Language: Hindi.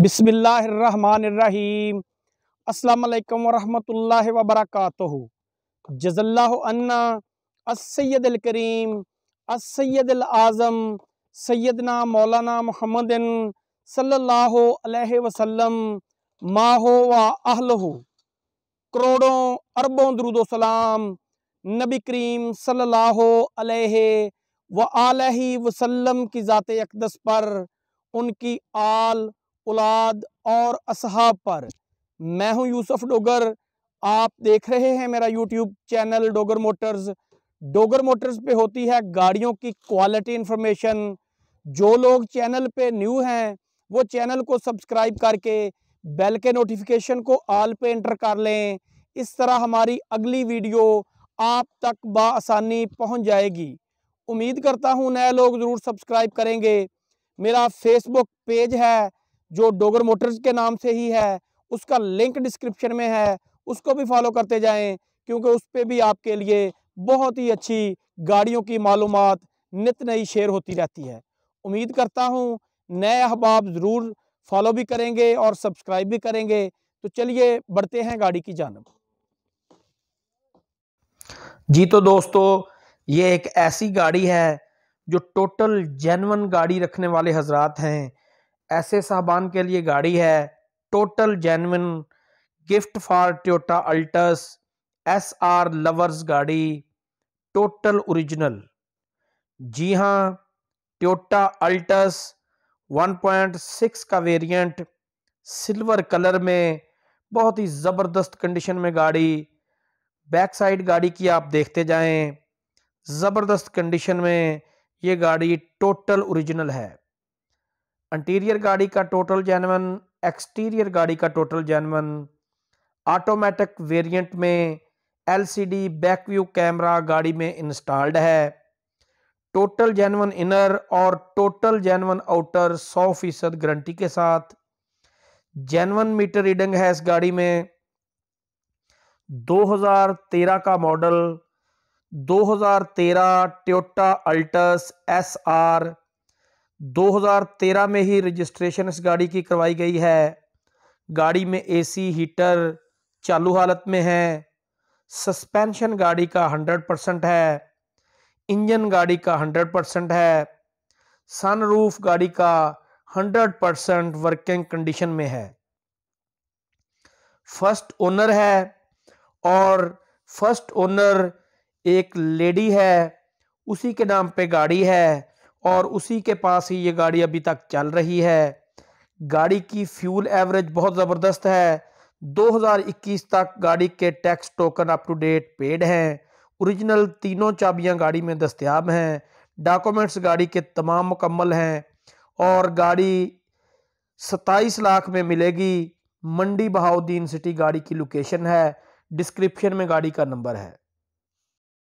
बिसमीम् अल्लाम वरहमल वबरक जज़ल्ला असैदलकरीम असैदलाज़म सैदना मौलाना मोहम्मदिन सल्ला वसम माहो व अहलहु करोड़ों अरबों दरुदोसलाम नबी करीम सल्ला व आलही वसल्लम की ज़ात अकदस पर उनकी आल औलाद और असहाब पर मैं हूं यूसुफ डोगर आप देख रहे हैं मेरा YouTube channel Dogar Motors Dogar Motors पे होती है गाड़ियों की क्वालिटी इन्फॉर्मेशन जो लोग चैनल पे न्यू हैं वो चैनल को सब्सक्राइब करके बेल के नोटिफिकेशन को ऑल पे इंटर कर लें इस तरह हमारी अगली वीडियो आप तक बसानी पहुंच जाएगी उम्मीद करता हूं नए लोग ज़रूर सब्सक्राइब करेंगे मेरा फेसबुक पेज है जो डोगर मोटर्स के नाम से ही है उसका लिंक डिस्क्रिप्शन में है उसको भी फॉलो करते जाएं क्योंकि उस पर भी आपके लिए बहुत ही अच्छी गाड़ियों की मालूम नित नई शेयर होती रहती है उम्मीद करता हूँ नए अहबाब ज़रूर फॉलो भी करेंगे और सब्सक्राइब भी करेंगे तो चलिए बढ़ते हैं गाड़ी की जानब जी तो दोस्तों ये एक ऐसी गाड़ी है जो टोटल जेनवन गाड़ी रखने वाले हजरात हैं ऐसे साहबान के लिए गाड़ी है total genuine gift for Toyota Altis S R lovers गाड़ी टोटल ओरिजिनल जी हाँ ट्योटा अल्टस 1.6 का वेरिएंट सिल्वर कलर में बहुत ही ज़बरदस्त कंडीशन में गाड़ी बैक साइड गाड़ी की आप देखते जाएं ज़बरदस्त कंडीशन में ये गाड़ी टोटल ओरिजिनल है इंटीरियर गाड़ी का टोटल जैनवन एक्सटीरियर गाड़ी का टोटल जैनवन ऑटोमेटिक वेरिएंट में एलसीडी बैक व्यू कैमरा गाड़ी में इंस्टॉल्ड है टोटल जैनवन इनर और टोटल जैनवन आउटर 100 फीसद गारंटी के साथ जैनवन मीटर रीडिंग है इस गाड़ी में 2013 का model 2013 Toyota Altis S R 2013 में ही रजिस्ट्रेशन इस गाड़ी की करवाई गई है गाड़ी में एसी हीटर चालू हालत में है सस्पेंशन गाड़ी का 100 परसेंट है इंजन गाड़ी का 100 परसेंट है सनरूफ गाड़ी का 100 परसेंट वर्किंग कंडीशन में है फर्स्ट ओनर है और फर्स्ट ओनर एक लेडी है उसी के नाम पे गाड़ी है और उसी के पास ही ये गाड़ी अभी तक चल रही है गाड़ी की फ्यूल एवरेज बहुत ज़बरदस्त है 2021 तक गाड़ी के tax token up to date paid हैं ओरिजिनल तीनों चाबियां गाड़ी में दस्तियाब हैं डॉक्यूमेंट्स गाड़ी के तमाम मुकम्मल हैं और गाड़ी सत्ताईस लाख में मिलेगी मंडी बहाउद्दीन सिटी गाड़ी की लोकेशन है डिस्क्रिप्शन में गाड़ी का नंबर है